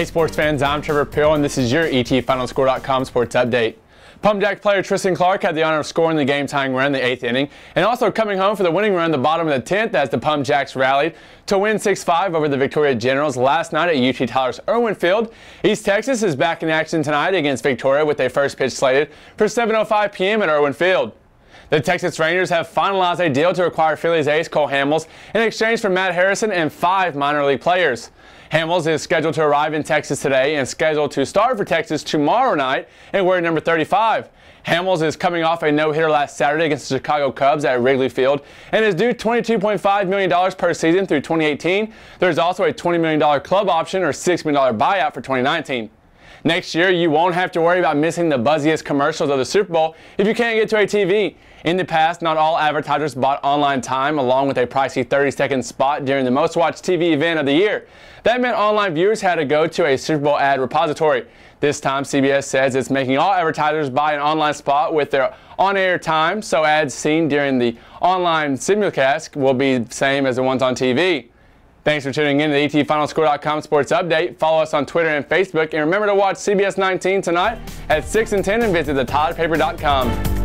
Hey sports fans, I'm Trevor Peel, and this is your ETFinalScore.com sports update. Pump Jack player Tristan Clark had the honor of scoring the game tying run in the eighth inning and also coming home for the winning run in the bottom of the 10th as the Pump Jacks rallied to win 6 5 over the Victoria Generals last night at UT Tyler's Irwin Field. East Texas is back in action tonight against Victoria with a first pitch slated for 7.05 p.m. at Irwin Field. The Texas Rangers have finalized a deal to acquire Phillies ace Cole Hamels in exchange for Matt Harrison and five minor league players. Hamels is scheduled to arrive in Texas today and scheduled to start for Texas tomorrow night in wearing number 35. Hamels is coming off a no-hitter last Saturday against the Chicago Cubs at Wrigley Field and is due $22.5 million per season through 2018. There's also a $20 million club option or $6 million buyout for 2019. Next year, you won't have to worry about missing the buzziest commercials of the Super Bowl if you can't get to a TV. In the past, not all advertisers bought online time along with a pricey 30 second spot during the most watched TV event of the year. That meant online viewers had to go to a Super Bowl ad repository. This time, CBS says it's making all advertisers buy an online spot with their on air time, so ads seen during the online simulcast will be the same as the ones on TV. Thanks for tuning in to the ETFinalScore.com Sports Update. Follow us on Twitter and Facebook, and remember to watch CBS 19 tonight at 6 and 10 and visit thetoddpaper.com.